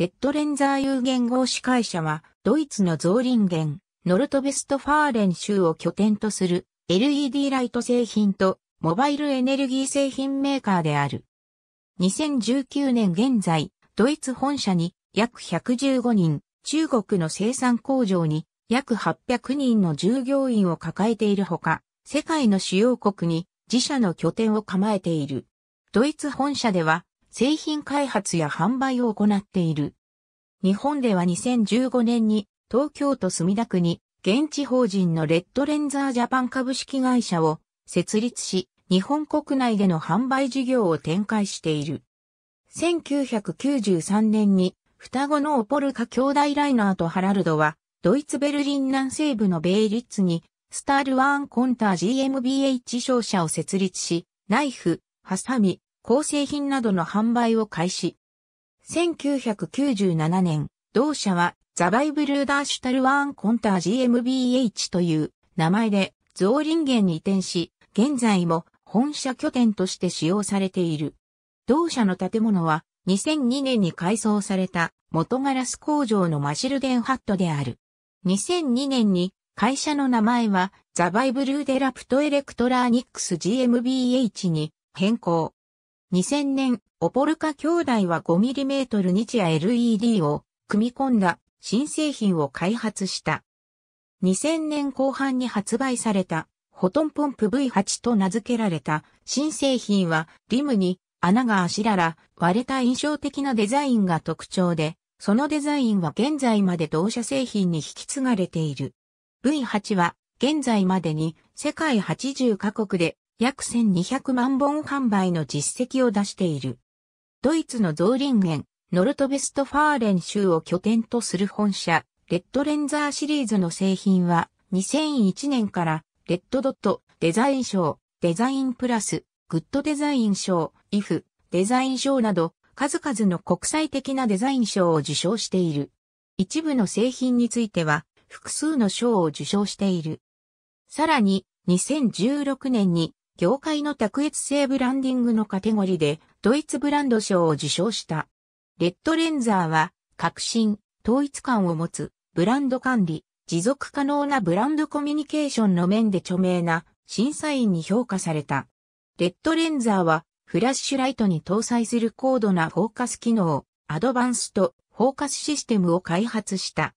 レッドレンザー有限合資会社は、ドイツのゾーリンゲン、ノルトベストファーレン州を拠点とする LED ライト製品とモバイルエネルギー製品メーカーである。2019年現在、ドイツ本社に約115人、中国の生産工場に約800人の従業員を抱えているほか、世界の主要国に自社の拠点を構えている。ドイツ本社では製品開発や販売を行っている。日本では2015年に東京都墨田区に現地法人のレッドレンザージャパン株式会社を設立し、日本国内での販売事業を展開している。1993年に双子のオポルカ兄弟ライナーとハラルドはドイツベルリン南西部のベイリッツにスタールワーンコンター GmbH 商社を設立し、ナイフ、ハサミ、構成品などの販売を開始。1997年、同社はザバイブルーダーシュタルワーンコンター GmbH という名前でゾーリンゲンに移転し、現在も本社拠点として使用されている。同社の建物は2002年に改装された元ガラス工場のマシルデンハットである。2002年に会社の名前はザバイブルーデラプトエレクトラーニックス GmbH に変更。2000年、オポルカ兄弟は 5mm 日夜 LED を組み込んだ新製品を開発した。2000年後半に発売されたフォトンポンプ V8 と名付けられた新製品はリムに穴があしらら割れた印象的なデザインが特徴で、そのデザインは現在まで同社製品に引き継がれている。V8 は現在までに世界80カ国で約1200万本販売の実績を出している。ドイツのゾーリンゲン、ノルトベストファーレン州を拠点とする本社、レッドレンザーシリーズの製品は、2001年から、レッドドット、デザイン賞、デザインプラス、グッドデザイン賞、イフ、デザイン賞など、数々の国際的なデザイン賞を受賞している。一部の製品については、複数の賞を受賞している。さらに、2016年に業界の卓越性ブランディングのカテゴリーでドイツブランド賞を受賞した。レッドレンザーは革新、統一感を持つ、ブランド管理、持続可能なブランドコミュニケーションの面で著名な審査員に評価された。レッドレンザーはフラッシュライトに搭載する高度なフォーカス機能、アドバンスとフォーカスシステムを開発した。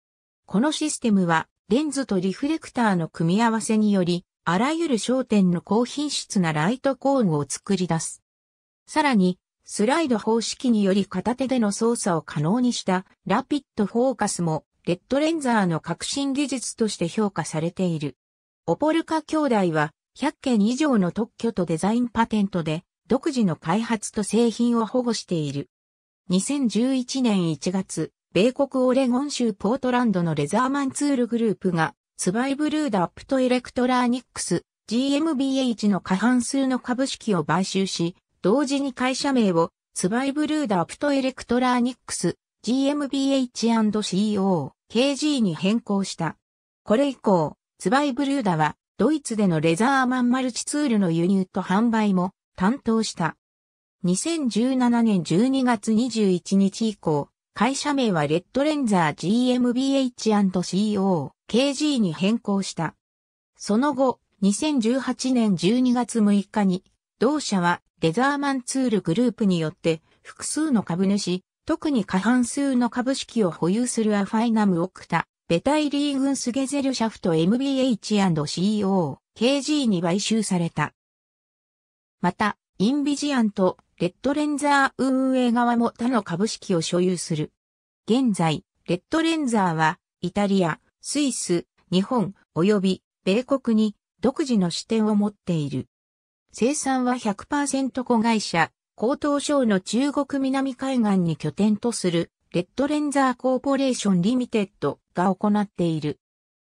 このシステムはレンズとリフレクターの組み合わせによりあらゆる焦点の高品質なライトコーンを作り出す。さらに、スライド方式により片手での操作を可能にしたラピッドフォーカスもレッドレンザーの革新技術として評価されている。オポルカ兄弟は100件以上の特許とデザインパテントで独自の開発と製品を保護している。2011年1月、米国オレゴン州ポートランドのレザーマンツールグループがスバイブルーダアップトエレクトラーニックス GmbH の過半数の株式を買収し、同時に会社名をスバイブルーダアプトエレクトラーニックス GmbH&CO KG に変更した。これ以降、ツバイブルーダはドイツでのレザーマンマルチツールの輸入と販売も担当した。2017年12月21日以降、会社名はレッドレンザー GmbH&CO、KG に変更した。その後、2018年12月6日に、同社はレザーマンツールグループによって複数の株主、特に過半数の株式を保有するアファイナムオクタ、ベタイリーグンスゲゼルシャフト MBH&CO、KG に買収された。また、インビジアンとレッドレンザー運営側も他の株式を所有する。現在、レッドレンザーは、イタリア、スイス、日本、及び、米国に、独自の視点を持っている。生産は100%子会社、高等省の中国南海岸に拠点とする、レッドレンザーコーポレーションリミテッドが行っている。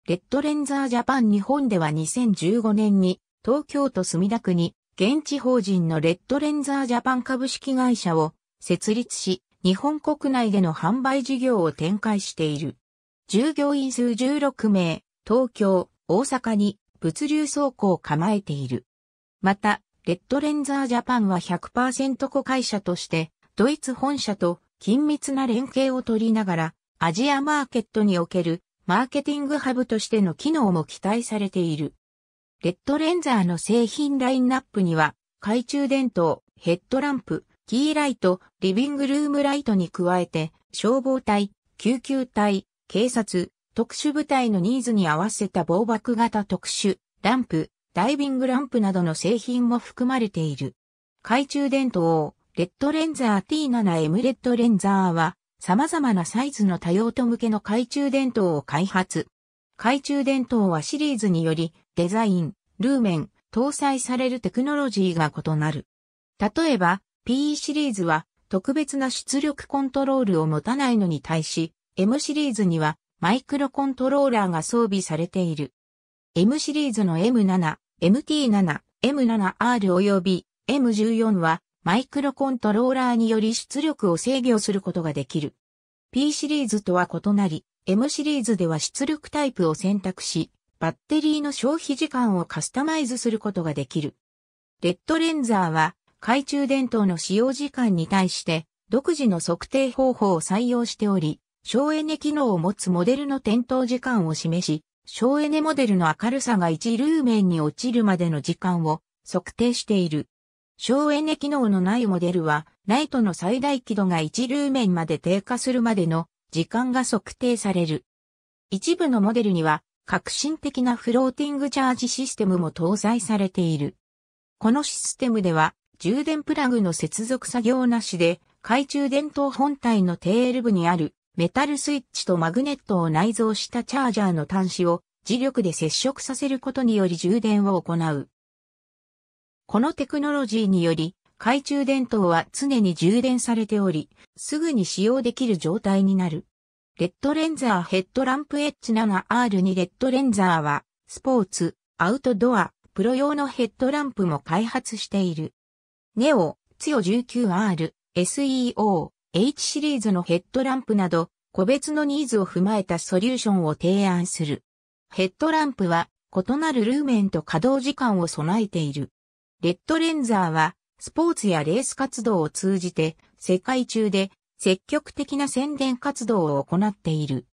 レッドレンザージャパン日本では2015年に東京都墨田区に現地法人のレッドレンザージャパン株式会社を設立し、日本国内での販売事業を展開している。従業員数16名、東京、大阪に物流倉庫を構えている。また、レッドレンザージャパンは100%子会社として、ドイツ本社と緊密な連携を取りながら、アジアマーケットにおけるマーケティングハブとしての機能も期待されている。レッドレンザーの製品ラインナップには、懐中電灯、ヘッドランプ、キーライト、リビングルームライトに加えて、消防隊、救急隊、警察、特殊部隊のニーズに合わせた防爆型特殊、ランプ、ダイビングランプなどの製品も含まれている。懐中電灯、レッドレンザー T7M レッドレンザーは、様々なサイズの多用途向けの懐中電灯を開発、懐中電灯はシリーズにより、デザイン、ルーメン、搭載されるテクノロジーが異なる。例えば、PE シリーズは特別な出力コントロールを持たないのに対し、M シリーズにはマイクロコントローラーが装備されている。M シリーズの M7、MT7、M7R 及び M14 はマイクロコントローラーにより出力を制御することができる。P シリーズとは異なり、M シリーズでは出力タイプを選択し、バッテリーの消費時間をカスタマイズすることができる。レッドレンザーは、懐中電灯の使用時間に対して、独自の測定方法を採用しており、省エネ機能を持つモデルの点灯時間を示し、省エネモデルの明るさが1ルーメンに落ちるまでの時間を測定している。省エネ機能のないモデルは、ライトの最大輝度が1ルーメンまで低下するまでの時間が測定される。一部のモデルには革新的なフローティングチャージシステムも搭載されている。このシステムでは充電プラグの接続作業なしで懐中電灯本体のテール部にあるメタルスイッチとマグネットを内蔵したチャージャーの端子を磁力で接触させることにより充電を行う。このテクノロジーにより懐中電灯は常に充電されており、すぐに使用できる状態になる。レッドレンザーヘッドランプ H7R2 レッドレンザーは、スポーツ、アウトドア、プロ用のヘッドランプも開発している。ネオ、ツヨ 19R、SEO、H シリーズのヘッドランプなど、個別のニーズを踏まえたソリューションを提案する。ヘッドランプは、異なるルーメンと稼働時間を備えている。レッドレンザーは、スポーツやレース活動を通じて、世界中で積極的な宣伝活動を行っている。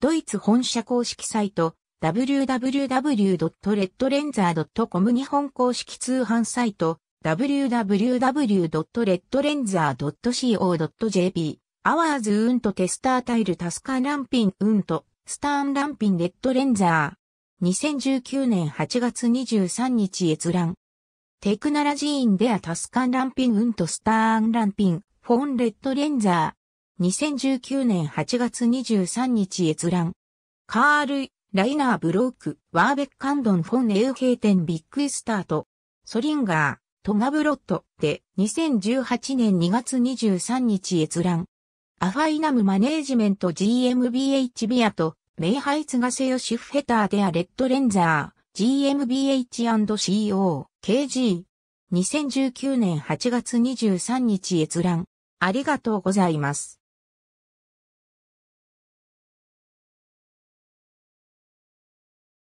ドイツ本社公式サイト w w w r e d l e n z e r c o m 日本公式通販サイト w w w r e d l e n z e r c o j p アワーズウントテスタータイルタスカランピンウントスターンランピンレッドレンザー2019年8月23日閲覧テクナラジーンデアタスカンランピンウントスターンランピン、フォンレッドレンザー。2019年8月23日閲覧。カール、ライナーブローク、ワーベック・カンドンフォンエウヘイテンビッグイスタート、ソリンガー、トガブロットで2018年2月23日閲覧。アファイナムマネージメント GMBH ビアと、メイハイツガセヨシフヘターデアレッドレンザー、GMBH&CO。KG。2019年8月23日閲覧。ありがとうございます。